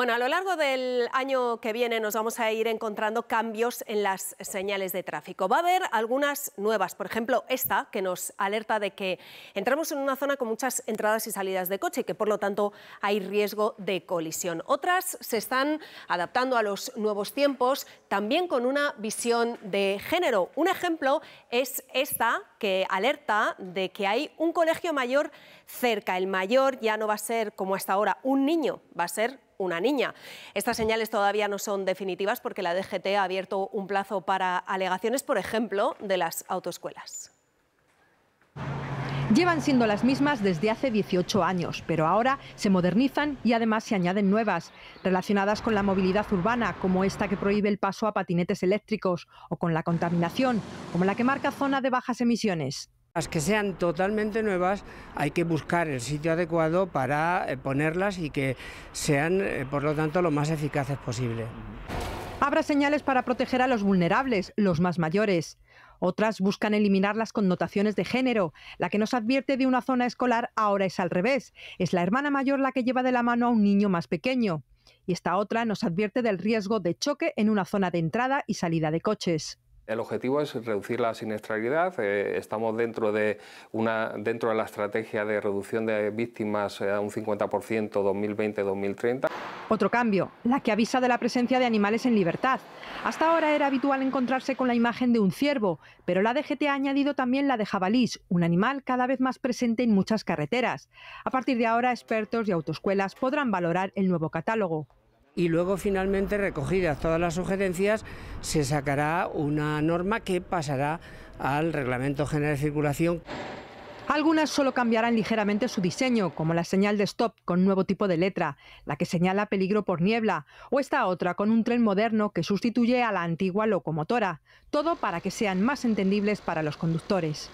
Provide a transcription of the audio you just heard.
Bueno, a lo largo del año que viene nos vamos a ir encontrando cambios en las señales de tráfico. Va a haber algunas nuevas, por ejemplo, esta que nos alerta de que entramos en una zona con muchas entradas y salidas de coche y que por lo tanto hay riesgo de colisión. Otras se están adaptando a los nuevos tiempos, también con una visión de género. Un ejemplo es esta que alerta de que hay un colegio mayor cerca. El mayor ya no va a ser como hasta ahora un niño, va a ser una niña. Estas señales todavía no son definitivas porque la DGT ha abierto un plazo para alegaciones, por ejemplo, de las autoescuelas. Llevan siendo las mismas desde hace 18 años, pero ahora se modernizan y además se añaden nuevas, relacionadas con la movilidad urbana, como esta que prohíbe el paso a patinetes eléctricos, o con la contaminación, como la que marca zona de bajas emisiones. Las que sean totalmente nuevas hay que buscar el sitio adecuado para eh, ponerlas y que sean, eh, por lo tanto, lo más eficaces posible. Habrá señales para proteger a los vulnerables, los más mayores. Otras buscan eliminar las connotaciones de género. La que nos advierte de una zona escolar ahora es al revés. Es la hermana mayor la que lleva de la mano a un niño más pequeño. Y esta otra nos advierte del riesgo de choque en una zona de entrada y salida de coches. El objetivo es reducir la siniestralidad. Eh, estamos dentro de, una, dentro de la estrategia de reducción de víctimas eh, a un 50% 2020-2030. Otro cambio, la que avisa de la presencia de animales en libertad. Hasta ahora era habitual encontrarse con la imagen de un ciervo, pero la DGT ha añadido también la de jabalís, un animal cada vez más presente en muchas carreteras. A partir de ahora, expertos y autoescuelas podrán valorar el nuevo catálogo y luego finalmente recogidas todas las sugerencias se sacará una norma que pasará al Reglamento General de Circulación. Algunas solo cambiarán ligeramente su diseño, como la señal de stop con nuevo tipo de letra, la que señala peligro por niebla, o esta otra con un tren moderno que sustituye a la antigua locomotora, todo para que sean más entendibles para los conductores.